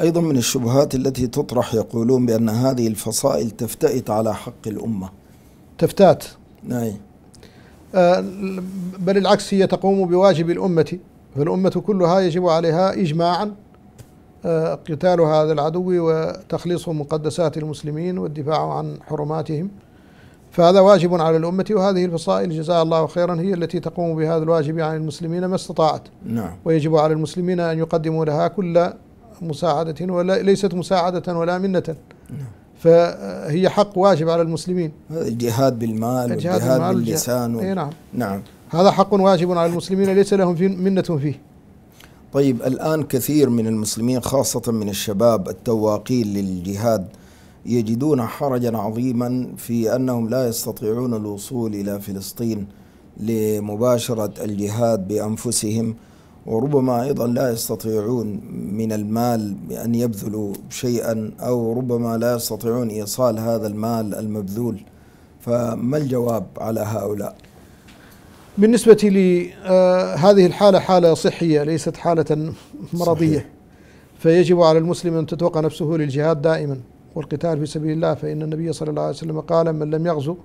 أيضا من الشبهات التي تطرح يقولون بأن هذه الفصائل تفتئت على حق الأمة تفتات نعم آه، بل العكس هي تقوم بواجب الأمة فالأمة كلها يجب عليها إجماعا آه، قتال هذا العدو وتخليص مقدسات المسلمين والدفاع عن حرماتهم فهذا واجب على الأمة وهذه الفصائل جزاها الله خيرا هي التي تقوم بهذا الواجب عن المسلمين ما استطاعت نعم ويجب على المسلمين أن يقدموا لها كل مساعدة ولا ليست مساعدة ولا منة نعم. فهي حق واجب على المسلمين الجهاد بالمال الجهاد والجهاد باللسان و... نعم نعم هذا حق واجب على المسلمين ليس لهم في منة فيه طيب الآن كثير من المسلمين خاصة من الشباب التواقين للجهاد يجدون حرجا عظيما في أنهم لا يستطيعون الوصول إلى فلسطين لمباشرة الجهاد بأنفسهم وربما أيضا لا يستطيعون من المال أن يبذلوا شيئا أو ربما لا يستطيعون إيصال هذا المال المبذول فما الجواب على هؤلاء؟ بالنسبة لهذه آه، هذه الحالة حالة صحية ليست حالة مرضية صحيح. فيجب على المسلم أن تتوقع نفسه للجهاد دائما والقتال في سبيل الله فإن النبي صلى الله عليه وسلم قال من لم يغزو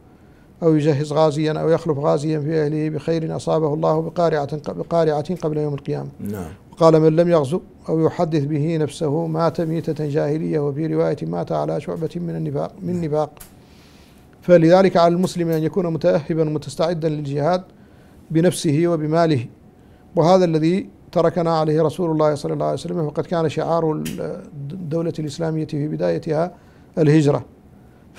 أو يجهز غازيا أو يخلف غازيا في أهله بخير أصابه الله بقارعة بقارعة قبل يوم القيامة نعم وقال من لم يغزو أو يحدث به نفسه مات ميتة جاهلية وفي رواية مات على شعبة من النفاق من نعم. نفاق فلذلك على المسلم أن يكون متأهبا ومستعدا للجهاد بنفسه وبماله وهذا الذي تركنا عليه رسول الله صلى الله عليه وسلم وقد كان شعار الدولة الإسلامية في بدايتها الهجرة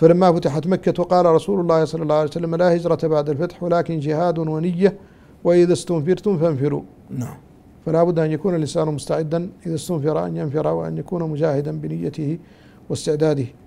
فلما فتحت مكة وقال رسول الله صلى الله عليه وسلم لا هجرة بعد الفتح ولكن جهاد ونية وإذا استنفرتم فانفروا نعم فلا بد أن يكون الإنسان مستعدا إذا استنفر أن ينفر وأن يكون مجاهدا بنيته واستعداده